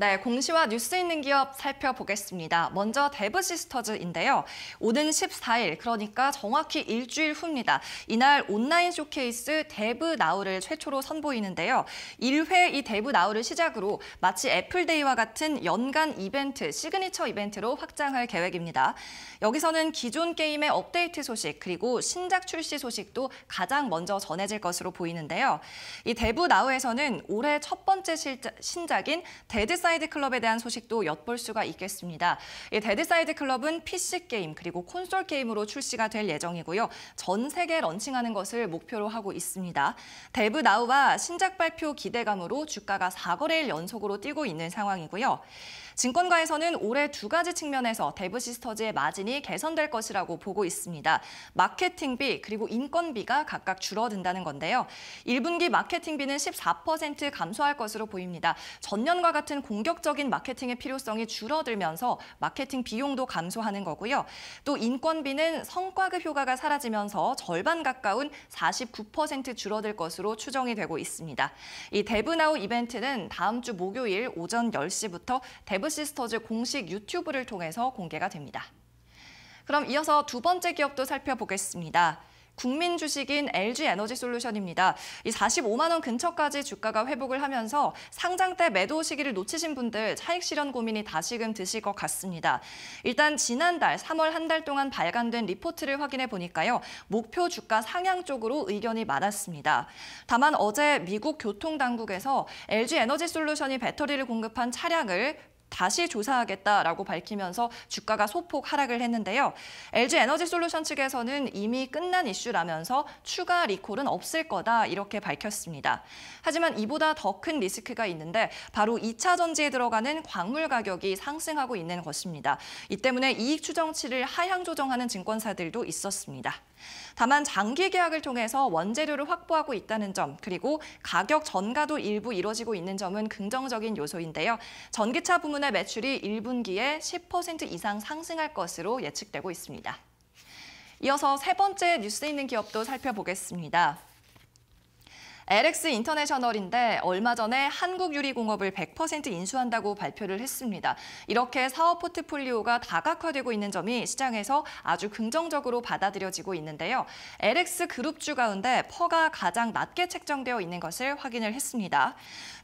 네, 공시와 뉴스 있는 기업 살펴보겠습니다. 먼저 데브시스터즈인데요. 오는 14일, 그러니까 정확히 일주일 후입니다. 이날 온라인 쇼케이스 데브 나우를 최초로 선보이는데요. 1회 이 데브 나우를 시작으로 마치 애플데이와 같은 연간 이벤트, 시그니처 이벤트로 확장할 계획입니다. 여기서는 기존 게임의 업데이트 소식, 그리고 신작 출시 소식도 가장 먼저 전해질 것으로 보이는데요. 이 데브 나우에서는 올해 첫 번째 실자, 신작인 데드 사이 데드사이드 클럽에 대한 소식도 엿볼 수가 있겠습니다. 이 예, 데드사이드 클럽은 PC 게임 그리고 콘솔 게임으로 출시가 될 예정이고요. 전 세계 런칭하는 것을 목표로 하고 있습니다. 데브 나우와 신작 발표 기대감으로 주가가 4거래일 연속으로 뛰고 있는 상황이고요. 증권가에서는 올해 두 가지 측면에서 데브시스터즈의 마진이 개선될 것이라고 보고 있습니다. 마케팅비 그리고 인건비가 각각 줄어든다는 건데요. 1분기 마케팅비는 14% 감소할 것으로 보입니다. 전년과 같은 공격적인 마케팅의 필요성이 줄어들면서 마케팅 비용도 감소하는 거고요. 또 인건비는 성과급 효과가 사라지면서 절반 가까운 49% 줄어들 것으로 추정이 되고 있습니다. 이 데브나우 이벤트는 다음 주 목요일 오전 10시부터 데브시스터즈 공식 유튜브를 통해서 공개가 됩니다. 그럼 이어서 두 번째 기업도 살펴보겠습니다. 국민 주식인 LG 에너지 솔루션입니다. 이 45만 원 근처까지 주가가 회복을 하면서 상장 때 매도 시기를 놓치신 분들 차익 실현 고민이 다시금 드실 것 같습니다. 일단 지난달 3월 한 달 동안 발간된 리포트를 확인해 보니까요. 목표 주가 상향 쪽으로 의견이 많았습니다. 다만 어제 미국 교통당국에서 LG 에너지 솔루션이 배터리를 공급한 차량을 다시 조사하겠다라고 밝히면서 주가가 소폭 하락을 했는데요. LG 에너지 솔루션 측에서는 이미 끝난 이슈라면서 추가 리콜은 없을 거다 이렇게 밝혔습니다. 하지만 이보다 더 큰 리스크가 있는데 바로 2차 전지에 들어가는 광물 가격이 상승하고 있는 것입니다. 이 때문에 이익 추정치를 하향 조정하는 증권사들도 있었습니다. 다만 장기 계약을 통해서 원재료를 확보하고 있다는 점, 그리고 가격 전가도 일부 이루어지고 있는 점은 긍정적인 요소인데요. 전기차 부문 때문에 매출이 1분기에 10% 이상 상승할 것으로 예측되고 있습니다. 이어서 세 번째 뉴스 있는 기업도 살펴보겠습니다. LX 인터내셔널인데 얼마 전에 한국유리공업을 100% 인수한다고 발표를 했습니다. 이렇게 사업 포트폴리오가 다각화되고 있는 점이 시장에서 아주 긍정적으로 받아들여지고 있는데요. LX 그룹주 가운데 퍼가 가장 낮게 책정되어 있는 것을 확인을 했습니다.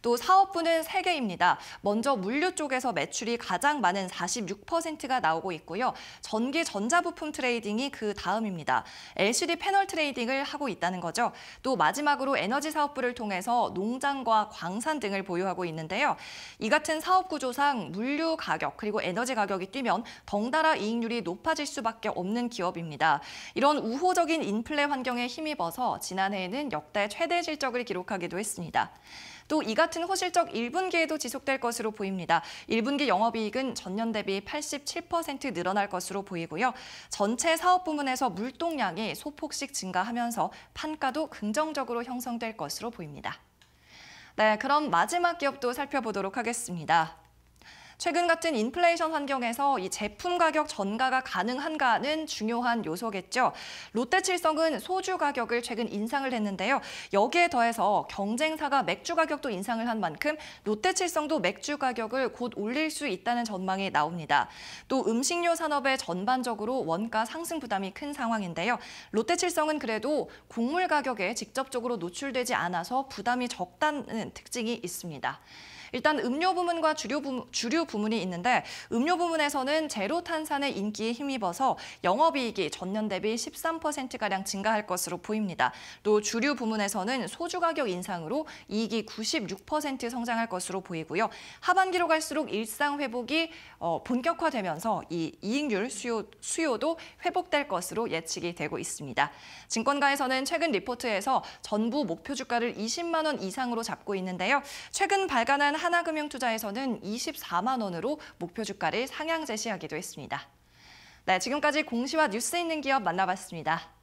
또 사업부는 3개입니다. 먼저 물류 쪽에서 매출이 가장 많은 46%가 나오고 있고요. 전기 전자부품 트레이딩이 그 다음입니다. LCD 패널 트레이딩을 하고 있다는 거죠. 또 마지막으로 에너지 사업부를 통해서 농장과 광산 등을 보유하고 있는데요. 이 같은 사업 구조상 물류 가격 그리고 에너지 가격이 뛰면 덩달아 이익률이 높아질 수밖에 없는 기업입니다. 이런 우호적인 인플레 환경에 힘입어서 지난해에는 역대 최대 실적을 기록하기도 했습니다. 또 이 같은 호실적 1분기에도 지속될 것으로 보입니다. 1분기 영업이익은 전년 대비 87% 늘어날 것으로 보이고요. 전체 사업 부문에서 물동량이 소폭씩 증가하면서 판가도 긍정적으로 형성될 것으로 보입니다. 것으로 보입니다. 네, 그럼 마지막 기업도 살펴보도록 하겠습니다. 최근 같은 인플레이션 환경에서 이 제품 가격 전가가 가능한가는 중요한 요소겠죠. 롯데칠성은 소주 가격을 최근 인상을 했는데요. 여기에 더해서 경쟁사가 맥주 가격도 인상을 한 만큼 롯데칠성도 맥주 가격을 곧 올릴 수 있다는 전망이 나옵니다. 또 음식료 산업의 전반적으로 원가 상승 부담이 큰 상황인데요. 롯데칠성은 그래도 곡물 가격에 직접적으로 노출되지 않아서 부담이 적다는 특징이 있습니다. 일단 음료 부문과 주류, 부, 주류 부문이 있는데 음료 부문에서는 제로 탄산의 인기에 힘입어서 영업이익이 전년 대비 13%가량 증가할 것으로 보입니다. 또 주류 부문에서는 소주 가격 인상으로 이익이 96% 성장할 것으로 보이고요. 하반기로 갈수록 일상 회복이 어, 본격화되면서 이 이익률 수요, 수요도 회복될 것으로 예측이 되고 있습니다. 증권가에서는 최근 리포트에서 전부 목표 주가를 20만 원 이상으로 잡고 있는데요. 최근 발간한 하나금융투자에서는 24만 원으로 목표 주가를 상향 제시하기도 했습니다. 네, 지금까지 공시와 뉴스 있는 기업 만나봤습니다.